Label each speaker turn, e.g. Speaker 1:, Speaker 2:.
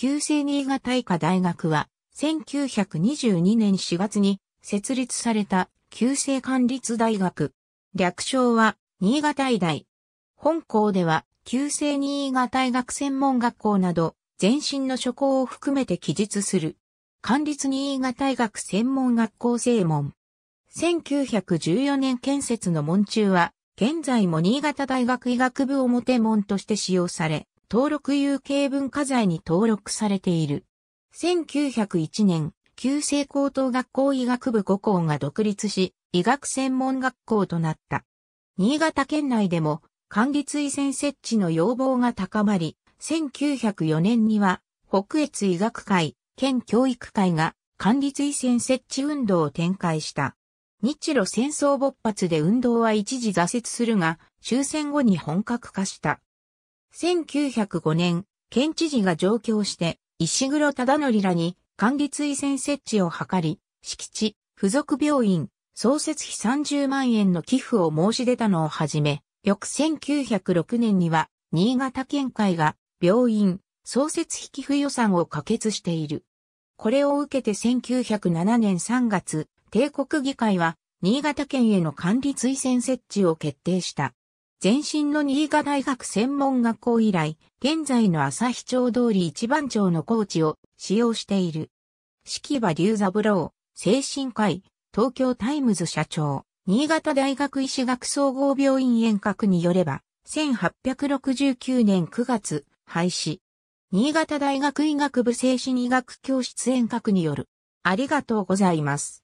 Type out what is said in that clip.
Speaker 1: 旧制新潟医科大学は、1922年4月に設立された旧制管理大学。略称は、新潟医大。本校では、旧制新潟医学専門学校など、前身の諸校を含めて記述する。管理新潟医学専門学校正門。1914年建設の門中は、現在も新潟大学医学部表門として使用され、登録有形文化財に登録されている。1901年、旧制高等学校医学部5校が独立し、医学専門学校となった。新潟県内でも、管理推薦設置の要望が高まり、1904年には、北越医学会、県教育会が管理推薦設置運動を展開した。日露戦争勃発で運動は一時挫折するが、終戦後に本格化した。1905年、県知事が上京して、石黒忠則らに、管理推薦設置を図り、敷地、付属病院、創設費30万円の寄付を申し出たのをはじめ、翌1906年には、新潟県会が、病院、創設費寄付予算を可決している。これを受けて1907年3月、帝国議会は、新潟県への管理推薦設置を決定した。前身の新潟大学専門学校以来、現在の朝日町通り一番町のコーチを使用している。四季場龍三郎、精神科医、東京タイムズ社長、新潟大学医師学総合病院遠隔によれば、1869年9月、廃止。新潟大学医学部精神医学教室遠隔による。ありがとうございます。